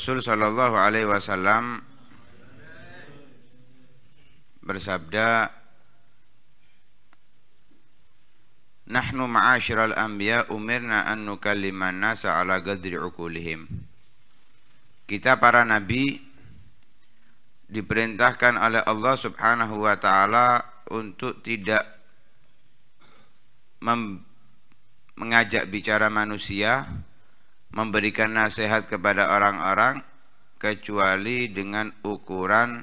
Rasul Shallallahu Alaihi Wasallam bersabda Nahnu ma'asyiral anbiya umirna an nukalliman nasa ala gadri ukulihim. Kita para nabi diperintahkan oleh Allah Subhanahu wa taala untuk tidak mengajak bicara manusia memberikan nasihat kepada orang-orang kecuali dengan ukuran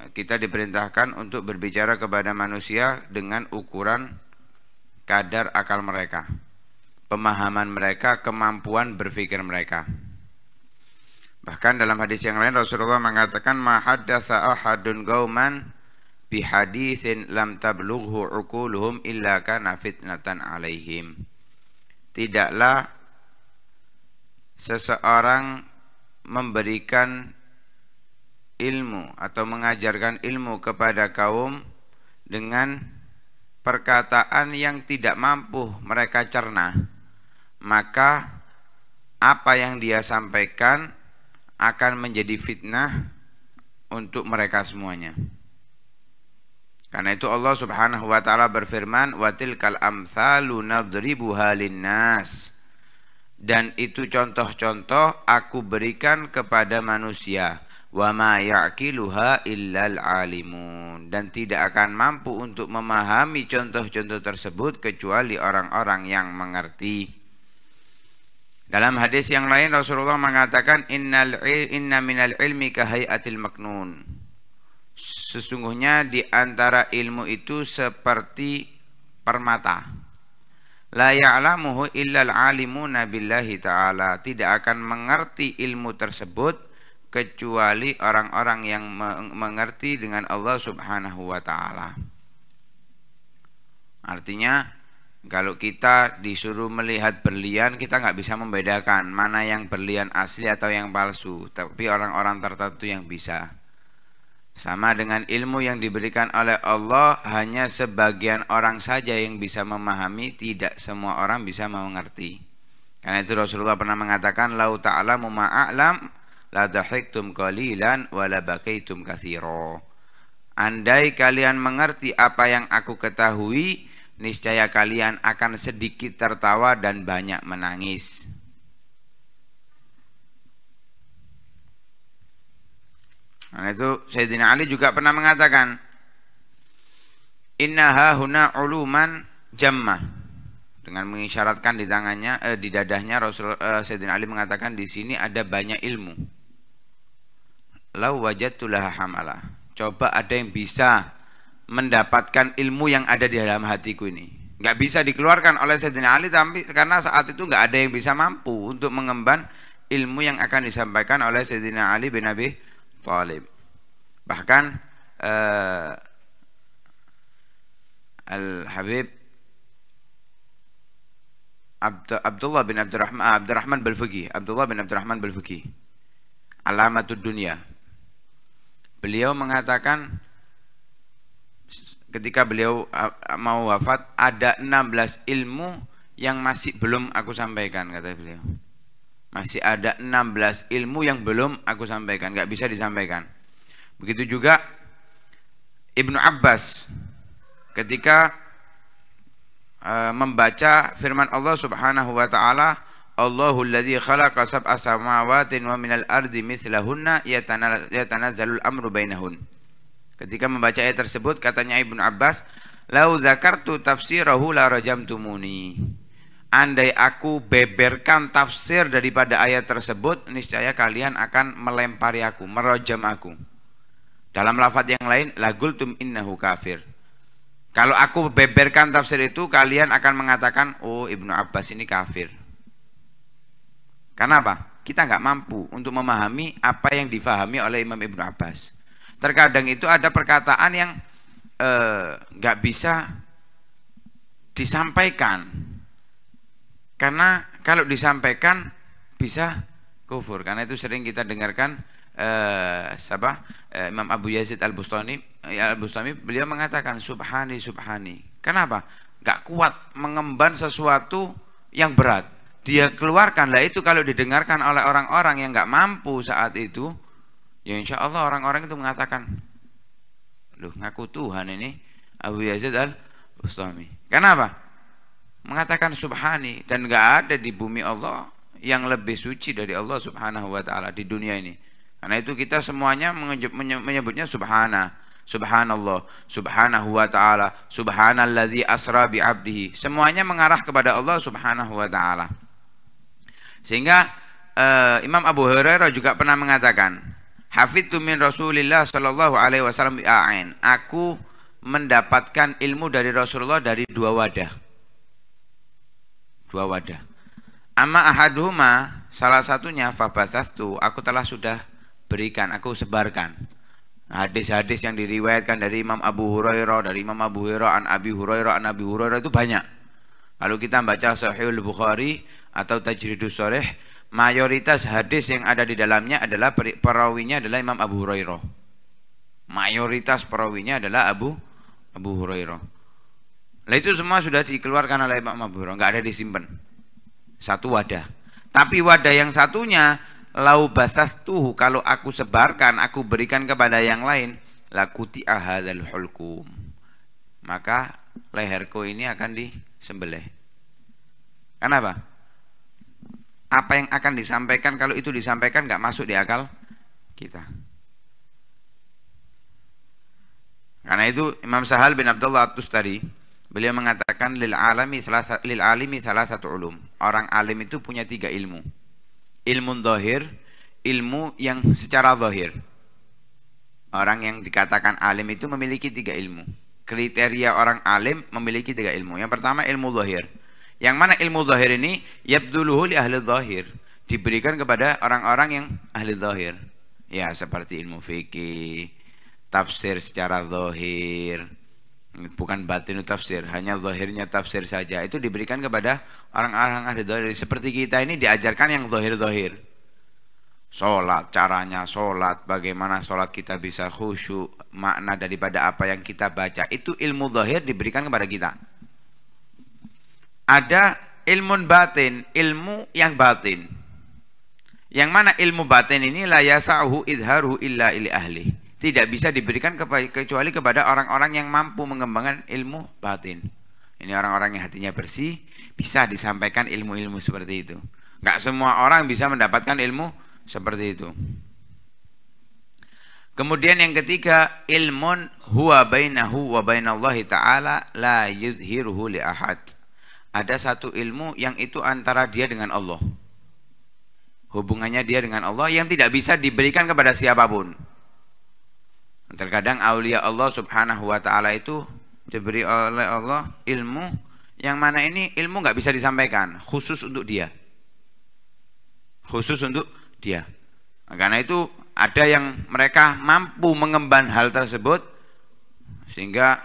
eh, kita diperintahkan untuk berbicara kepada manusia dengan ukuran kadar akal mereka, pemahaman mereka, kemampuan berpikir mereka. Bahkan dalam hadis yang lain Rasulullah mengatakan mahaddatsa ahadun gauman sin lam tablughu uquluhum illa kana fitnatan alaihim tidaklah seseorang memberikan ilmu atau mengajarkan ilmu kepada kaum dengan perkataan yang tidak mampu mereka cerna maka apa yang dia sampaikan akan menjadi fitnah untuk mereka semuanya. Karena itu Allah Subhanahu wa taala berfirman, wa tilkal amsalu nadribuha linnas." Dan itu contoh-contoh aku berikan kepada manusia. Wa ma yaqiluha illal alimun. Dan tidak akan mampu untuk memahami contoh-contoh tersebut kecuali orang-orang yang mengerti. Dalam hadis yang lain Rasulullah mengatakan innal inna minal ilmi kahayatil maknun Sesungguhnya di antara ilmu itu seperti permata. La ya'lamuhu illal alimuna billahi ta'ala. Tidak akan mengerti ilmu tersebut kecuali orang-orang yang mengerti dengan Allah Subhanahu wa taala. Artinya kalau kita disuruh melihat berlian kita nggak bisa membedakan mana yang berlian asli atau yang palsu, tapi orang-orang tertentu yang bisa. Sama dengan ilmu yang diberikan oleh Allah hanya sebagian orang saja yang bisa memahami, tidak semua orang bisa mengerti. Karena itu Rasulullah pernah mengatakan lau ta'alamu ma'alam la dahiktum qalilan wa la bakaitum kathiro. Andai kalian mengerti apa yang aku ketahui, niscaya kalian akan sedikit tertawa dan banyak menangis. Nah itu Sayyidina Ali juga pernah mengatakan Inna huna uluman jammah dengan mengisyaratkan di tangannya eh, di dadahnya Rasul eh, Sayyidina Ali mengatakan di sini ada banyak ilmu. Lau wajatulah hamala. Coba ada yang bisa mendapatkan ilmu yang ada di dalam hatiku ini. Gak bisa dikeluarkan oleh Sayyidina Ali tapi karena saat itu gak ada yang bisa mampu untuk mengemban ilmu yang akan disampaikan oleh Sayyidina Ali bin Abi Talib bahkan uh, Al-Habib Abd Abdullah bin Abdurrahman ah, Abdurrahman Balfuki Abdullah bin Abdurrahman Balfuki Alamatul Dunia beliau mengatakan ketika beliau mau wafat ada 16 ilmu yang masih belum aku sampaikan kata beliau masih ada 16 ilmu yang belum aku sampaikan, nggak bisa disampaikan. Begitu juga Ibnu Abbas ketika e, membaca firman Allah Subhanahu wa taala Allahul ladzi khalaqa sab'a samawati wa minal ardi mithlahunna yatanazzalul amru bainahun. Ketika membaca ayat tersebut katanya Ibnu Abbas, "Lau zakartu tafsirahu la rajamtumuni." Andai aku beberkan tafsir daripada ayat tersebut, niscaya kalian akan melempari aku, merojam aku. Dalam lafaz yang lain, lagul tum innahu kafir. Kalau aku beberkan tafsir itu, kalian akan mengatakan, oh Ibnu Abbas ini kafir. Karena apa? Kita nggak mampu untuk memahami apa yang difahami oleh Imam Ibnu Abbas. Terkadang itu ada perkataan yang eh, nggak eh, bisa disampaikan karena kalau disampaikan bisa kufur. Karena itu sering kita dengarkan eh, siapa eh, Imam Abu Yazid Al Bustami eh, Al Bustami beliau mengatakan subhani subhani. Kenapa? Gak kuat mengemban sesuatu yang berat. Dia keluarkan lah itu kalau didengarkan oleh orang-orang yang nggak mampu saat itu, ya insya Allah orang-orang itu mengatakan, loh ngaku Tuhan ini Abu Yazid Al Bustami. Kenapa? mengatakan subhani dan nggak ada di bumi Allah yang lebih suci dari Allah subhanahu wa ta'ala di dunia ini karena itu kita semuanya menyebutnya subhana subhanallah subhanahu wa ta'ala subhanalladzi asra bi abdihi semuanya mengarah kepada Allah subhanahu wa ta'ala sehingga uh, Imam Abu Hurairah juga pernah mengatakan hafidtu min Rasulillah sallallahu alaihi wasallam aku mendapatkan ilmu dari Rasulullah dari dua wadah dua wadah amma ahaduhuma salah satunya tu. aku telah sudah berikan aku sebarkan hadis-hadis yang diriwayatkan dari Imam Abu Hurairah dari Imam Abu Hurairah an Abi Hurairah an Abi Hurairah itu banyak kalau kita baca Sahihul Bukhari atau Tajridus Sharih mayoritas hadis yang ada di dalamnya adalah perawinya adalah Imam Abu Hurairah mayoritas perawinya adalah Abu Abu Hurairah Nah itu semua sudah dikeluarkan oleh Imam Abu Hurairah, nggak ada disimpan. Satu wadah. Tapi wadah yang satunya lau basas tuh kalau aku sebarkan, aku berikan kepada yang lain, lakuti ahadal hulkum. Maka leherku ini akan disembelih. Kenapa? Apa yang akan disampaikan kalau itu disampaikan nggak masuk di akal kita. Karena itu Imam Sahal bin Abdullah Atus tadi Beliau mengatakan lil alami salasa, lil alimi salah satu ulum. Orang alim itu punya tiga ilmu. Ilmu zahir, ilmu yang secara zahir. Orang yang dikatakan alim itu memiliki tiga ilmu. Kriteria orang alim memiliki tiga ilmu. Yang pertama ilmu zahir. Yang mana ilmu zahir ini yabduluhu li ahli zahir. Diberikan kepada orang-orang yang ahli zahir. Ya seperti ilmu fikih, tafsir secara zahir, bukan batin tafsir, hanya zahirnya tafsir saja. Itu diberikan kepada orang-orang ahli zahir. Seperti kita ini diajarkan yang zahir-zahir. Sholat, caranya sholat, bagaimana sholat kita bisa khusyuk, makna daripada apa yang kita baca. Itu ilmu zahir diberikan kepada kita. Ada ilmu batin, ilmu yang batin. Yang mana ilmu batin ini la yasahu idharu illa ili ahli tidak bisa diberikan kecuali kepada orang-orang yang mampu mengembangkan ilmu batin. Ini orang-orang yang hatinya bersih bisa disampaikan ilmu-ilmu seperti itu. Gak semua orang bisa mendapatkan ilmu seperti itu. Kemudian yang ketiga, ilmun huwa bainahu wa bainallahi ta'ala la yudhiruhu li ahad. Ada satu ilmu yang itu antara dia dengan Allah. Hubungannya dia dengan Allah yang tidak bisa diberikan kepada siapapun. Terkadang aulia Allah subhanahu wa ta'ala itu diberi oleh Allah ilmu yang mana ini ilmu nggak bisa disampaikan khusus untuk dia. Khusus untuk dia. Karena itu ada yang mereka mampu mengemban hal tersebut sehingga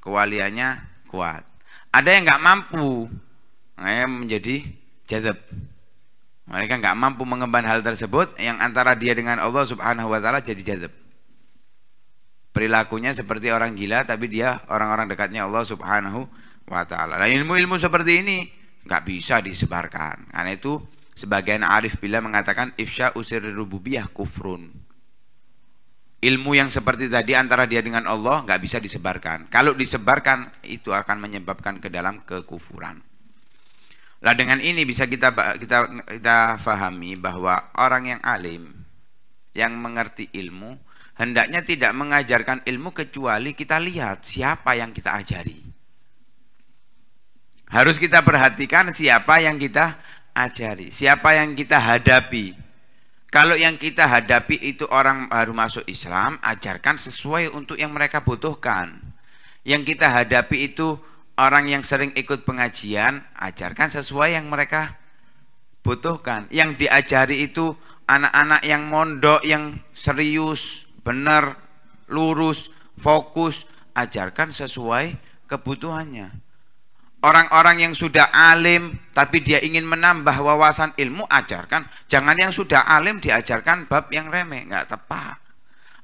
kewaliannya kuat. Ada yang nggak mampu, menjadi jazab Mereka nggak mampu mengemban hal tersebut yang antara dia dengan Allah Subhanahu wa taala jadi jazab perilakunya seperti orang gila tapi dia orang-orang dekatnya Allah Subhanahu wa taala. Nah, ilmu-ilmu seperti ini nggak bisa disebarkan. Karena itu sebagian arif bila mengatakan ifsya usir rububiyah kufrun. Ilmu yang seperti tadi antara dia dengan Allah nggak bisa disebarkan. Kalau disebarkan itu akan menyebabkan ke dalam kekufuran. Lah dengan ini bisa kita kita kita fahami bahwa orang yang alim yang mengerti ilmu hendaknya tidak mengajarkan ilmu kecuali kita lihat siapa yang kita ajari. Harus kita perhatikan siapa yang kita ajari, siapa yang kita hadapi. Kalau yang kita hadapi itu orang baru masuk Islam, ajarkan sesuai untuk yang mereka butuhkan. Yang kita hadapi itu orang yang sering ikut pengajian, ajarkan sesuai yang mereka butuhkan. Yang diajari itu anak-anak yang mondok, yang serius, benar, lurus, fokus, ajarkan sesuai kebutuhannya. Orang-orang yang sudah alim tapi dia ingin menambah wawasan ilmu ajarkan. Jangan yang sudah alim diajarkan bab yang remeh, nggak tepat.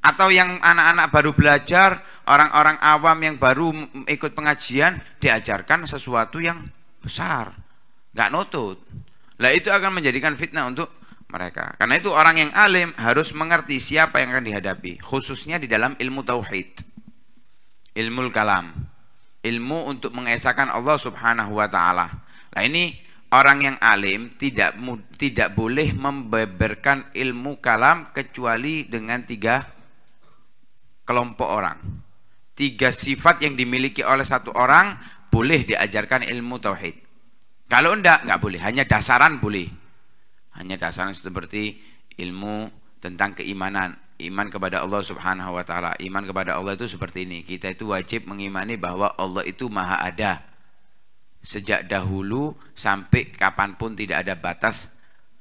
Atau yang anak-anak baru belajar, orang-orang awam yang baru ikut pengajian diajarkan sesuatu yang besar, nggak nutut. Nah itu akan menjadikan fitnah untuk mereka. Karena itu orang yang alim harus mengerti siapa yang akan dihadapi, khususnya di dalam ilmu tauhid. Ilmu kalam, ilmu untuk mengesahkan Allah Subhanahu wa taala. Nah, ini orang yang alim tidak tidak boleh membeberkan ilmu kalam kecuali dengan tiga kelompok orang. Tiga sifat yang dimiliki oleh satu orang boleh diajarkan ilmu tauhid. Kalau enggak, enggak boleh. Hanya dasaran boleh hanya dasarnya seperti ilmu tentang keimanan iman kepada Allah Subhanahu wa taala. Iman kepada Allah itu seperti ini. Kita itu wajib mengimani bahwa Allah itu Maha Ada. Sejak dahulu sampai kapanpun tidak ada batas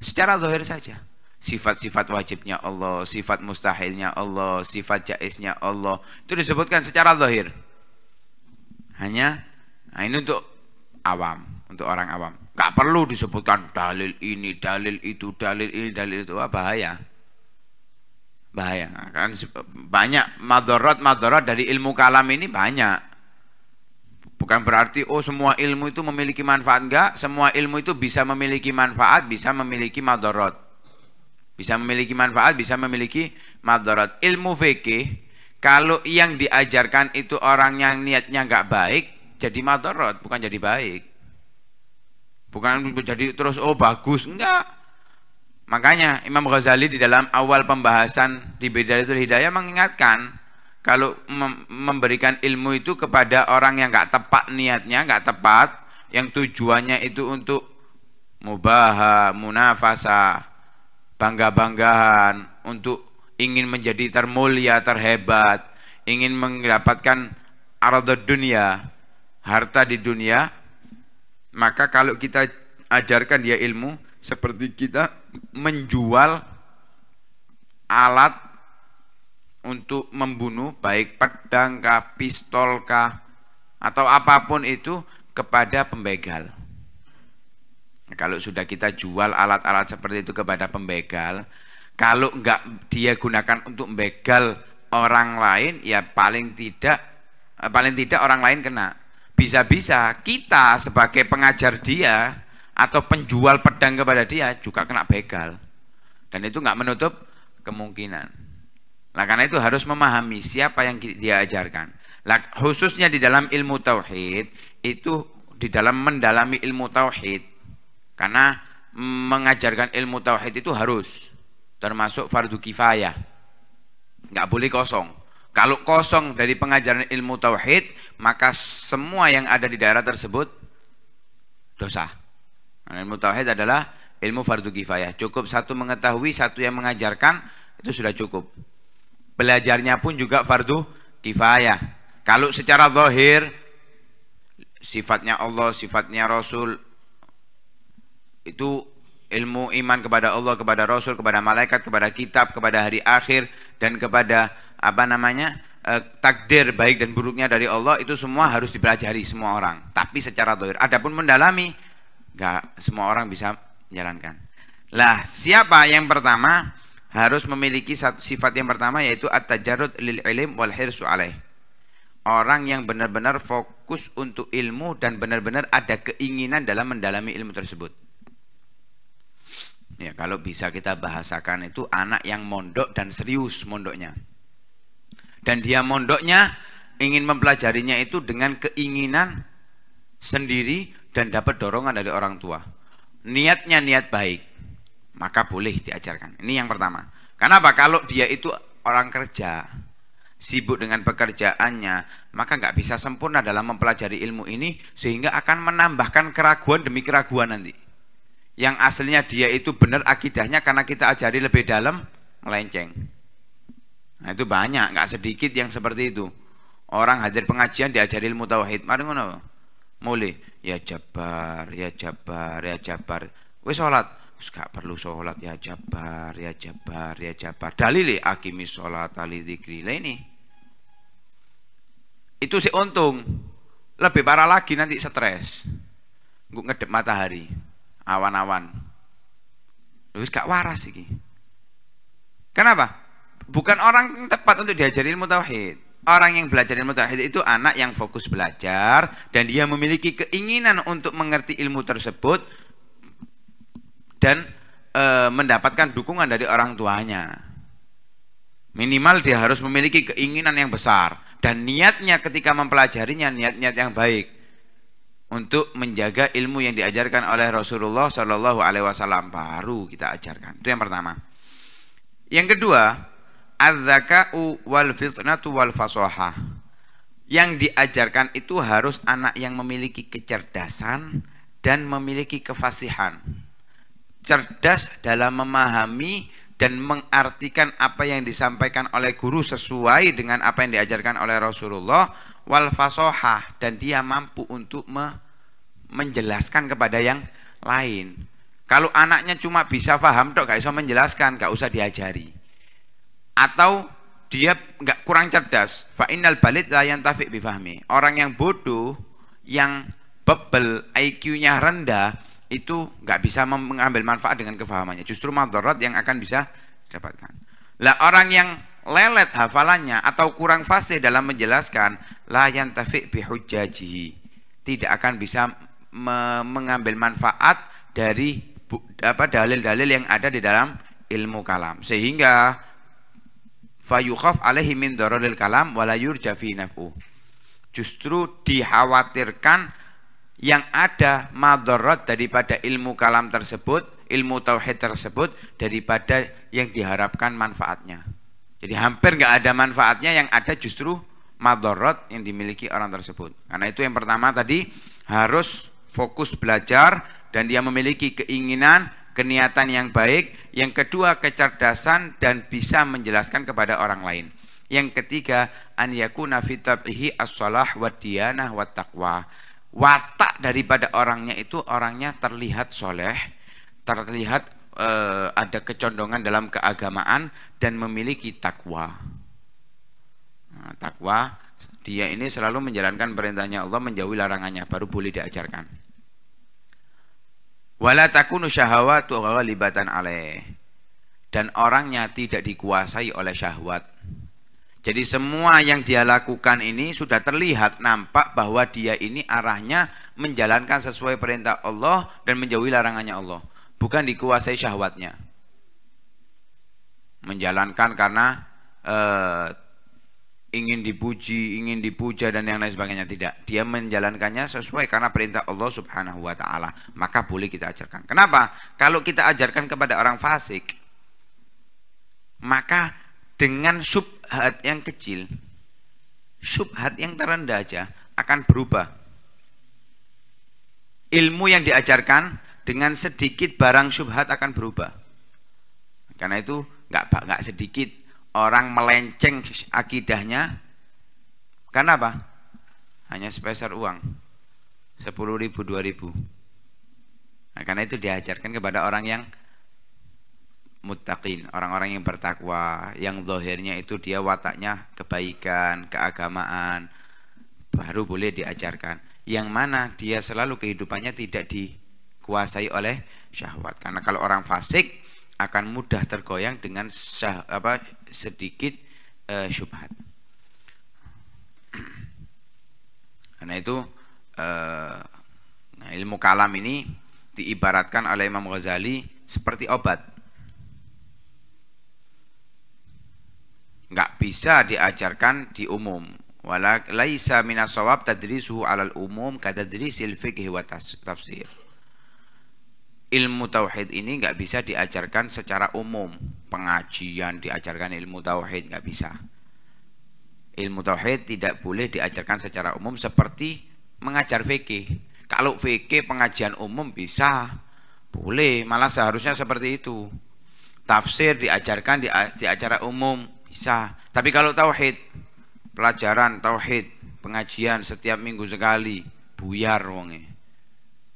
secara zahir saja. Sifat-sifat wajibnya Allah, sifat mustahilnya Allah, sifat jaisnya Allah itu disebutkan secara zahir. Hanya nah ini untuk awam, untuk orang awam. Gak perlu disebutkan dalil ini, dalil itu, dalil ini, dalil itu. apa bahaya. Bahaya. Nah, kan banyak madorot madorot dari ilmu kalam ini banyak. Bukan berarti oh semua ilmu itu memiliki manfaat enggak, semua ilmu itu bisa memiliki manfaat, bisa memiliki madorot Bisa memiliki manfaat, bisa memiliki madorot Ilmu fikih kalau yang diajarkan itu orang yang niatnya enggak baik, jadi madorot bukan jadi baik. Bukan jadi terus oh bagus, enggak. Makanya Imam Ghazali di dalam awal pembahasan di itu Hidayah mengingatkan kalau memberikan ilmu itu kepada orang yang enggak tepat niatnya, enggak tepat, yang tujuannya itu untuk mubaha, munafasa, bangga-banggahan, untuk ingin menjadi termulia, terhebat, ingin mendapatkan arad dunia, harta di dunia, maka kalau kita ajarkan dia ilmu seperti kita menjual alat untuk membunuh baik pedang kah, pistol kah atau apapun itu kepada pembegal. Kalau sudah kita jual alat-alat seperti itu kepada pembegal, kalau enggak dia gunakan untuk begal orang lain ya paling tidak eh, paling tidak orang lain kena bisa-bisa kita sebagai pengajar dia atau penjual pedang kepada dia juga kena begal dan itu nggak menutup kemungkinan nah karena itu harus memahami siapa yang dia ajarkan nah, khususnya di dalam ilmu tauhid itu di dalam mendalami ilmu tauhid karena mengajarkan ilmu tauhid itu harus termasuk fardu kifayah nggak boleh kosong kalau kosong dari pengajaran ilmu tauhid, maka semua yang ada di daerah tersebut dosa. ilmu tauhid adalah ilmu fardu kifayah. Cukup satu mengetahui, satu yang mengajarkan, itu sudah cukup. Belajarnya pun juga fardu kifayah. Kalau secara zahir sifatnya Allah, sifatnya Rasul itu ilmu iman kepada Allah, kepada Rasul, kepada malaikat, kepada kitab, kepada hari akhir dan kepada apa namanya eh, takdir baik dan buruknya dari Allah itu semua harus dipelajari semua orang tapi secara dohir adapun mendalami nggak semua orang bisa menjalankan lah siapa yang pertama harus memiliki satu sifat yang pertama yaitu at-tajarrud lil ilim wal hirsu alaih orang yang benar-benar fokus untuk ilmu dan benar-benar ada keinginan dalam mendalami ilmu tersebut ya kalau bisa kita bahasakan itu anak yang mondok dan serius mondoknya dan dia mondoknya ingin mempelajarinya itu dengan keinginan sendiri dan dapat dorongan dari orang tua niatnya niat baik maka boleh diajarkan ini yang pertama karena apa kalau dia itu orang kerja sibuk dengan pekerjaannya maka nggak bisa sempurna dalam mempelajari ilmu ini sehingga akan menambahkan keraguan demi keraguan nanti yang aslinya dia itu benar akidahnya karena kita ajari lebih dalam melenceng Nah itu banyak, nggak sedikit yang seperti itu. Orang hadir pengajian diajari ilmu tauhid. Mari ngono. Mulai ya Jabar, ya Jabar, ya Jabar. Wis salat, wis perlu salat ya Jabar, ya Jabar, ya Jabar. dalili akimi salat ali dzikri. ini. Itu sih untung. Lebih parah lagi nanti stres. Gue ngedep matahari, awan-awan. Terus gak waras iki. Kenapa? bukan orang yang tepat untuk diajari ilmu tauhid. Orang yang belajar ilmu tauhid itu anak yang fokus belajar dan dia memiliki keinginan untuk mengerti ilmu tersebut dan e, mendapatkan dukungan dari orang tuanya. Minimal dia harus memiliki keinginan yang besar dan niatnya ketika mempelajarinya niat-niat yang baik untuk menjaga ilmu yang diajarkan oleh Rasulullah Shallallahu Alaihi Wasallam baru kita ajarkan itu yang pertama. Yang kedua, Adzaka'u wal fitnatu wal fasoha Yang diajarkan itu harus anak yang memiliki kecerdasan dan memiliki kefasihan. Cerdas dalam memahami dan mengartikan apa yang disampaikan oleh guru sesuai dengan apa yang diajarkan oleh Rasulullah wal fasoha dan dia mampu untuk me menjelaskan kepada yang lain kalau anaknya cuma bisa paham tok gak bisa menjelaskan gak usah diajari atau dia nggak kurang cerdas fa innal balid la yantafi bifahmi orang yang bodoh yang bebel IQ-nya rendah itu nggak bisa mengambil manfaat dengan kefahamannya justru madarat yang akan bisa dapatkan lah orang yang lelet hafalannya atau kurang fasih dalam menjelaskan layan yantafi bihujjajihi tidak akan bisa me mengambil manfaat dari apa dalil-dalil yang ada di dalam ilmu kalam sehingga fayukhaf alaihi min dararil kalam wala yurja fi naf'u. Justru dikhawatirkan yang ada madarat daripada ilmu kalam tersebut, ilmu tauhid tersebut daripada yang diharapkan manfaatnya. Jadi hampir nggak ada manfaatnya yang ada justru madarat yang dimiliki orang tersebut. Karena itu yang pertama tadi harus fokus belajar dan dia memiliki keinginan keniatan yang baik, yang kedua kecerdasan dan bisa menjelaskan kepada orang lain. Yang ketiga an yakuna fitabihi as-salah wa diyanah wa taqwa. Watak daripada orangnya itu orangnya terlihat soleh, terlihat uh, ada kecondongan dalam keagamaan dan memiliki takwa. Nah, takwa dia ini selalu menjalankan perintahnya Allah menjauhi larangannya baru boleh diajarkan. Wala takunu syahawatu ghalibatan alaih. Dan orangnya tidak dikuasai oleh syahwat. Jadi semua yang dia lakukan ini sudah terlihat nampak bahwa dia ini arahnya menjalankan sesuai perintah Allah dan menjauhi larangannya Allah. Bukan dikuasai syahwatnya. Menjalankan karena eh, ingin dipuji, ingin dipuja dan yang lain sebagainya tidak. Dia menjalankannya sesuai karena perintah Allah Subhanahu wa taala. Maka boleh kita ajarkan. Kenapa? Kalau kita ajarkan kepada orang fasik, maka dengan subhat yang kecil, subhat yang terendah aja akan berubah. Ilmu yang diajarkan dengan sedikit barang subhat akan berubah. Karena itu nggak nggak sedikit orang melenceng akidahnya karena apa? Hanya sebesar uang. 10 ribu, 2 ribu. Nah, karena itu diajarkan kepada orang yang mutakin, orang-orang yang bertakwa, yang zahirnya itu dia wataknya kebaikan, keagamaan, baru boleh diajarkan. Yang mana dia selalu kehidupannya tidak dikuasai oleh syahwat. Karena kalau orang fasik, akan mudah tergoyang dengan sah, apa, sedikit uh, syubhat. Karena itu uh, nah, ilmu kalam ini diibaratkan oleh Imam Ghazali seperti obat. Nggak bisa diajarkan di umum. Walak laisa minasawab tadrisuhu alal umum katadrisil fikih wa tafsir ilmu tauhid ini nggak bisa diajarkan secara umum pengajian diajarkan ilmu tauhid nggak bisa ilmu tauhid tidak boleh diajarkan secara umum seperti mengajar fikih kalau fikih pengajian umum bisa boleh malah seharusnya seperti itu tafsir diajarkan di, di acara umum bisa tapi kalau tauhid pelajaran tauhid pengajian setiap minggu sekali buyar wonge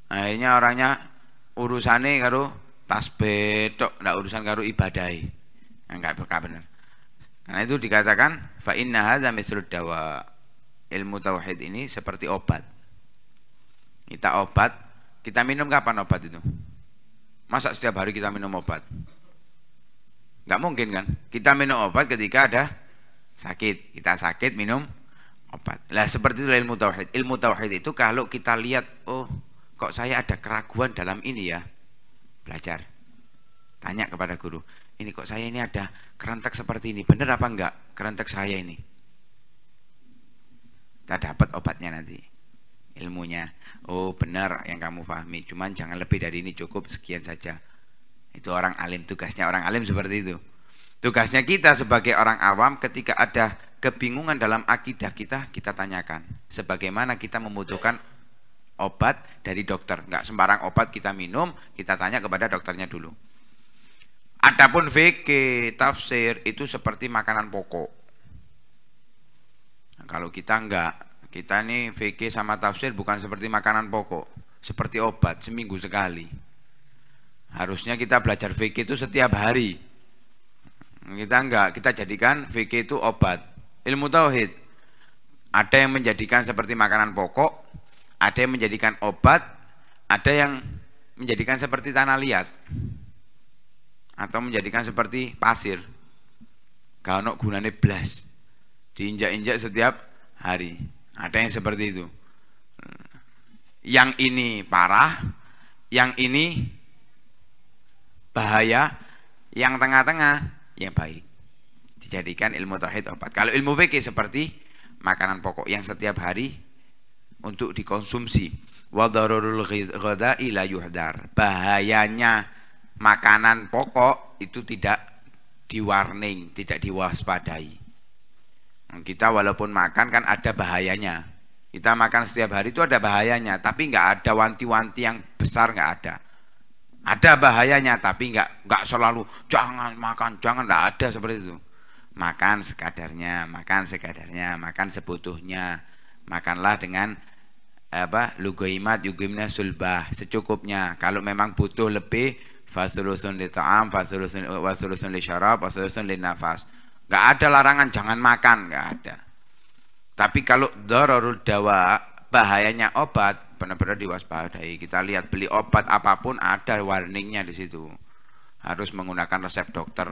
akhirnya orangnya urusane karo tasbih tok ndak urusan karo ibadai, enggak nah, berkah bener karena itu dikatakan fa inna hadza mislu dawa ilmu tauhid ini seperti obat kita obat kita minum kapan obat itu masa setiap hari kita minum obat nggak mungkin kan kita minum obat ketika ada sakit kita sakit minum obat lah seperti itu ilmu tauhid ilmu tauhid itu kalau kita lihat oh kok saya ada keraguan dalam ini ya? Belajar. Tanya kepada guru, ini kok saya ini ada kerentek seperti ini, benar apa enggak kerentek saya ini? Kita dapat obatnya nanti, ilmunya. Oh benar yang kamu pahami, cuman jangan lebih dari ini, cukup sekian saja. Itu orang alim, tugasnya orang alim seperti itu. Tugasnya kita sebagai orang awam ketika ada kebingungan dalam akidah kita, kita tanyakan. Sebagaimana kita membutuhkan obat dari dokter. Nggak sembarang obat kita minum, kita tanya kepada dokternya dulu. Adapun VK tafsir itu seperti makanan pokok. Nah, kalau kita enggak, kita ini VK sama tafsir bukan seperti makanan pokok, seperti obat seminggu sekali. Harusnya kita belajar VK itu setiap hari. Kita enggak, kita jadikan VK itu obat. Ilmu tauhid ada yang menjadikan seperti makanan pokok, ada yang menjadikan obat, ada yang menjadikan seperti tanah liat. Atau menjadikan seperti pasir. Kalau gunanya belas. Diinjak-injak setiap hari. Ada yang seperti itu. Yang ini parah, yang ini bahaya, yang tengah-tengah yang baik. Dijadikan ilmu tauhid obat. Kalau ilmu fikih seperti makanan pokok yang setiap hari untuk dikonsumsi wa darurul ghadai la yuhdar bahayanya makanan pokok itu tidak diwarning, tidak diwaspadai kita walaupun makan kan ada bahayanya kita makan setiap hari itu ada bahayanya tapi nggak ada wanti-wanti yang besar nggak ada ada bahayanya tapi nggak nggak selalu jangan makan jangan nggak ada seperti itu makan sekadarnya, makan sekadarnya, makan sebutuhnya. Makanlah dengan apa lugaimat yugimna sulbah secukupnya kalau memang butuh lebih fasulusun li ta'am fasulusun wasulusun li syarab wasulusun li nafas nggak ada larangan jangan makan nggak ada tapi kalau dororul dawa bahayanya obat benar-benar diwaspadai kita lihat beli obat apapun ada warningnya di situ harus menggunakan resep dokter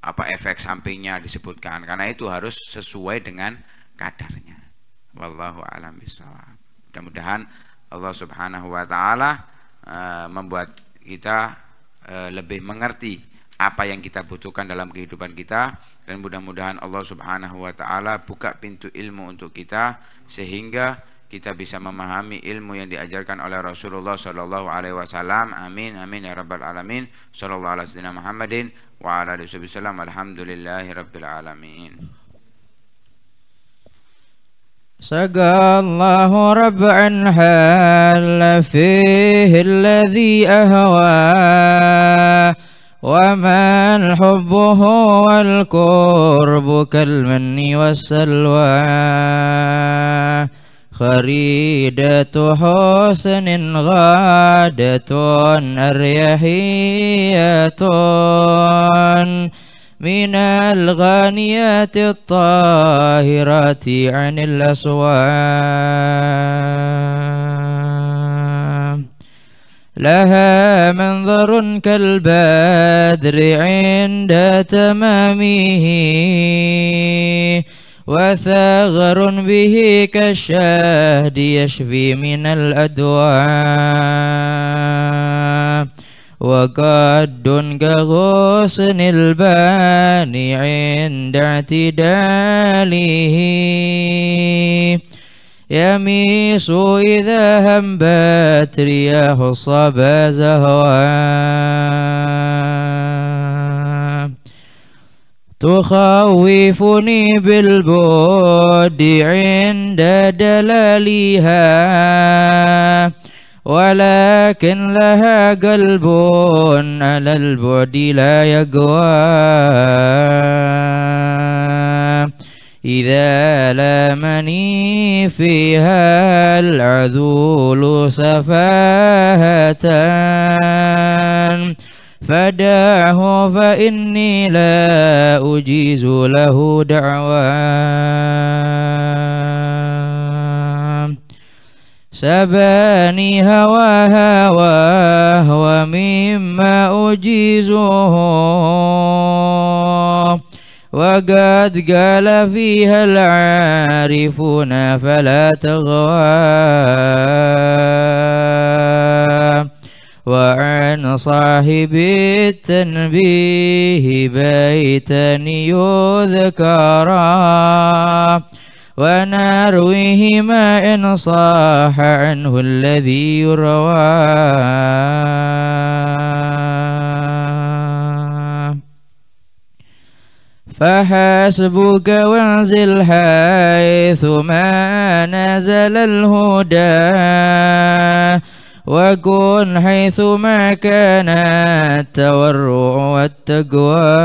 apa efek sampingnya disebutkan karena itu harus sesuai dengan kadarnya wallahu alam bisawab Mudah-mudahan Allah Subhanahu wa taala uh, membuat kita uh, lebih mengerti apa yang kita butuhkan dalam kehidupan kita dan mudah-mudahan Allah Subhanahu wa taala buka pintu ilmu untuk kita sehingga kita bisa memahami ilmu yang diajarkan oleh Rasulullah sallallahu alaihi wasallam. Amin amin ya rabbal alamin. Sallallahu alaihi wasallam Muhammadin wa ala alihi wasallam. Alhamdulillahirabbil alamin. سقى الله ربعا حل فيه الذي أهواه وما الحب هو القرب كالمن والسلوى خريدة حسن غادة أريحية من الغانيات الطاهرات عن الأصوات لها منظر كالبدر عند تمامه وثغر به كالشهد يشفي من الأدوام وقد كغصن الباني عند اعتداله يميس إذا هبت رياه الصبا زهوى تخوفني بالبود عند دلالها ولكن لها قلب على البعد لا يقوى إذا لامني فيها العذول سفاهة فدعه فإني لا أجيز له دعوى سباني هوى هواه مما أجيزه وقد قال فيها العارفون فلا تغوى وعن صاحب التنبيه بيتا يذكرا ما إن صاح عنه الذي يروى فحسبك وانزل حيث ما نزل الهدى وكن حيث ما كان التورع والتقوى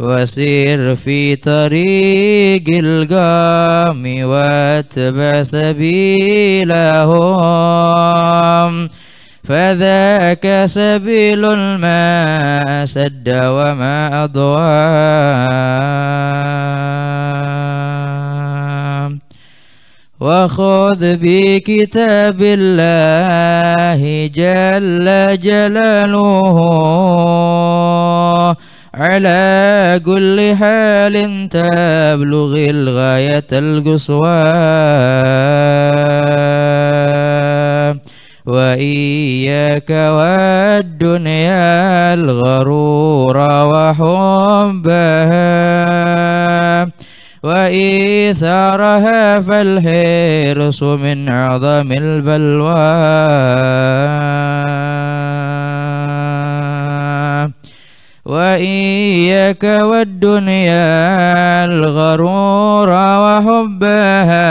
وسير في طريق القوم واتبع سبيلهم فذاك سبيل ما سد وما أضوى وخذ بكتاب الله جل جلاله على كل حال تبلغ الغاية القصوى وإياك والدنيا الغرور وحبها وإيثارها فالحرص من عظم البلوى وإياك والدنيا الغرور وحبها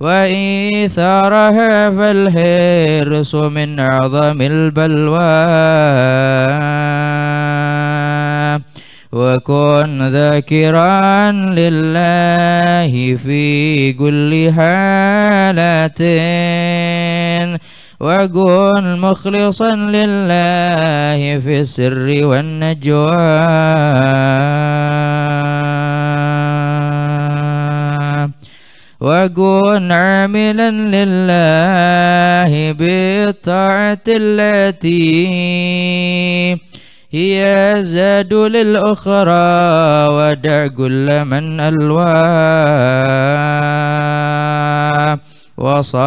وإيثارها فالحرص من عظم البلوى وكن ذاكرا لله في كل حالة وكن مخلصا لله في السر والنجوى وكن عاملا لله بالطاعة التي هي زاد للأخرى ودع كل من ألواه وصل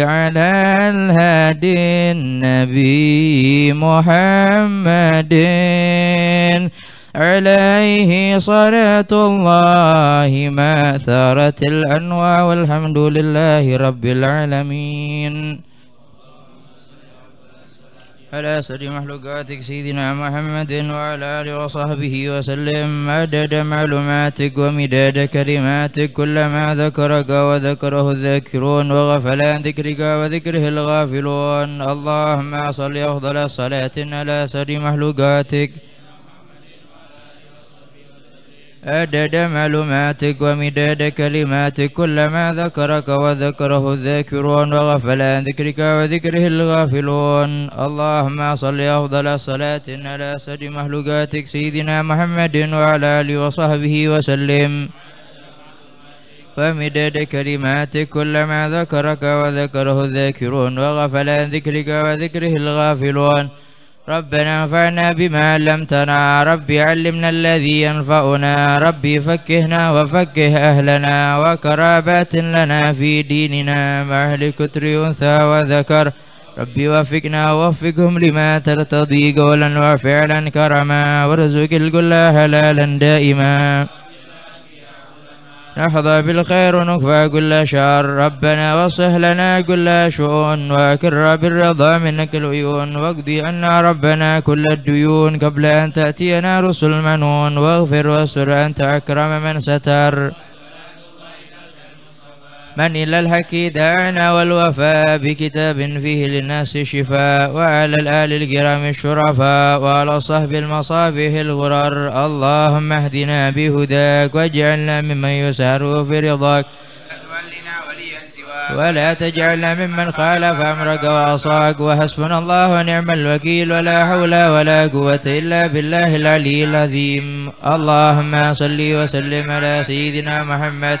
على الهادي النبي محمد عليه صلاة الله ما ثارت الأنواع والحمد لله رب العالمين على سر مخلوقاتك سيدنا محمد وعلى آله وصحبه وسلم عدد معلوماتك ومداد كلماتك كلما ذكرك وذكره الذاكرون وغفل عن ذكرك وذكره الغافلون اللهم صل أفضل صلاة على سر مخلوقاتك أدد معلوماتك ومداد كلماتك كلما ذكرك وذكره الذاكرون وغفل عن ذكرك وذكره الغافلون اللهم صل أفضل صلاة على سيد مخلوقاتك سيدنا محمد وعلى آله وصحبه وسلم ومداد كلماتك كلما ذكرك وذكره الذاكرون وغفل عن ذكرك وذكره الغافلون ربنا انفعنا بما علمتنا ربي علمنا الذي ينفعنا ربي فكهنا وفكه أهلنا وقرابات لنا في ديننا مع أهل كتر أنثى وذكر ربي وفقنا ووفقهم لما ترتضي قولا وفعلا كرما وارزق الكل حلالا دائما نحظى بالخير ونكفى كل شر ربنا واصلح لنا كل شؤون وأكر بالرضا منك العيون واقضي عنا ربنا كل الديون قبل أن تأتينا رسل منون واغفر وسر أنت أكرم من ستر من إلى الحك دعنا والوفاء بكتاب فيه للناس شفاء وعلى الآل الكرام الشرفاء وعلى صحب المصابيح الغرر اللهم اهدنا بهداك واجعلنا ممن يسار في رضاك ولا تجعلنا ممن خالف أمرك وعصاك وحسبنا الله ونعم الوكيل ولا حول ولا قوة إلا بالله العلي العظيم اللهم صل وسلم على سيدنا محمد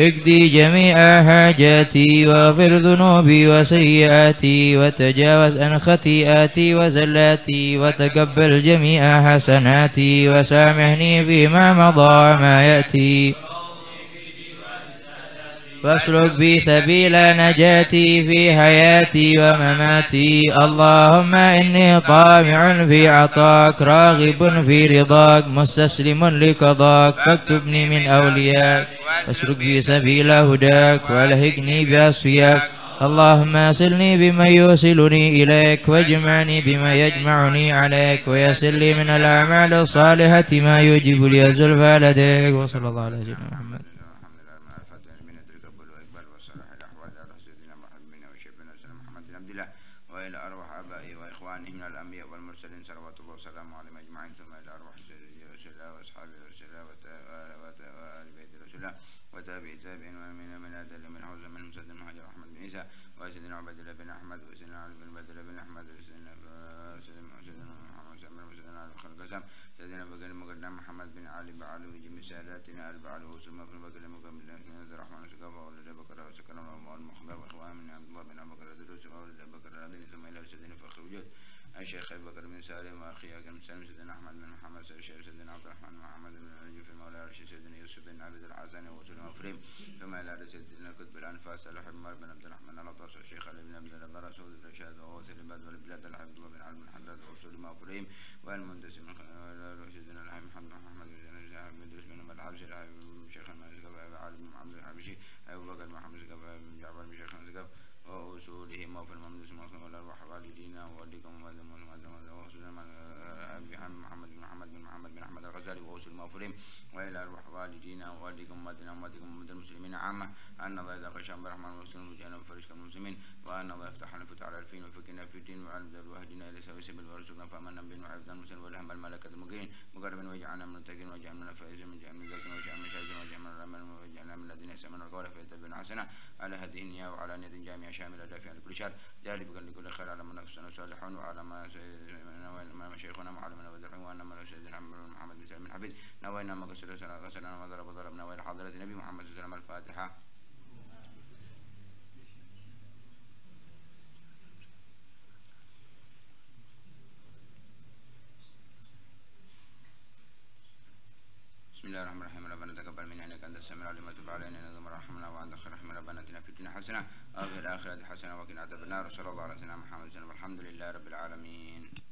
اقضي جميع حاجاتي واغفر ذنوبي وسيئاتي وتجاوز عن خطيئاتي وزلاتي وتقبل جميع حسناتي وسامحني فيما مضى وما يأتي واسلك بي سبيل نجاتي في حياتي ومماتي اللهم إني طامع في عطاك راغب في رضاك مستسلم لقضاك فاكتبني من أولياك واسلك بي سبيل هداك والهقني بأصفياك اللهم أصلني بما يوصلني إليك واجمعني بما يجمعني عليك ويسر لي من الأعمال الصالحة ما يجب لي زلفى لديك وصلى الله على سيدنا محمد امين من ادل من عوز من مسد من حجر احمد بن عيسى وسيدنا عبد الله بن احمد وسيدنا علي بن الله بن احمد وسيدنا سيدنا محمد بن سيدنا علي بن قسم سيدنا بقل مقدم محمد بن علي بعلي وجميع ساداتنا البعل وسلم بن بقل مقدم بن الرحمن سقف ولد بكر وسكن ومال مخبر واخوان من عبد الله بن ابو بكر الدروس ولد بكر الذي ثم الى سيدنا فخر وجود الشيخ أبي بكر بن سالم وأخي أكرم سالم سيدنا أحمد بن محمد الشيخ سيدنا عبد الرحمن محمد بن في مولى رشيد سيدنا يوسف بن عبد الحسن وسلم افريم ثم إلى رسالة كتب الأنفاس الحمار بن عبد الرحمن الأطرش الشيخ علي بن عبد الله سعود بن وغوث العباد والبلاد الحمد الله بن عبد الحداد وسلم افريم والمندس من سيدنا الحي محمد محمد بن عبد الحمد بن عبد الحبشي الشيخ المالك أبو علي بن عبد الحبشي أبو بكر وإلى أرواح والدينا ووالديك أمهاتنا أمهاتكم أمهات المسلمين عامة أن الله إذا غشى برحمة المسلمين وجعلنا فرجك المسلمين وأن الله يفتح لنا الفتوح على الفين ويفكنا في الدين وعلم ذل وهدنا إلى سوى سبيل ورسولنا فأمنا بنا وعبدا مسلم والهم الملكة المقين مقربا واجعلنا من التقين واجعلنا من الفائزين من جميع من ذاكرين واجعلنا من شاكرين واجعلنا من الرمل واجعلنا من الذين يسمعون القول فيتبعون حسنة على هذه النية وعلى نية جامعة شاملة دافعة لكل شر جعل بكل كل خير على من أنفسنا صالحون وعلى ما ما شيخنا معلمنا ودرعون وأن من سيدنا محمد بن سلمان الحفيد نوينا ما قصر غسلنا وضرب ضربنا نوينا حضرة النبي محمد صلى الله عليه وسلم الفاتحة بسم الله الرحمن الرحيم ربنا تقبل منا انك انت السميع العليم وتب علينا انك انت الرحيم وانت خير رحمنا ربنا اتنا في الدنيا حسنه وفي الاخره حسنه وقنا عذاب النار صلى الله على سيدنا محمد والحمد لله رب العالمين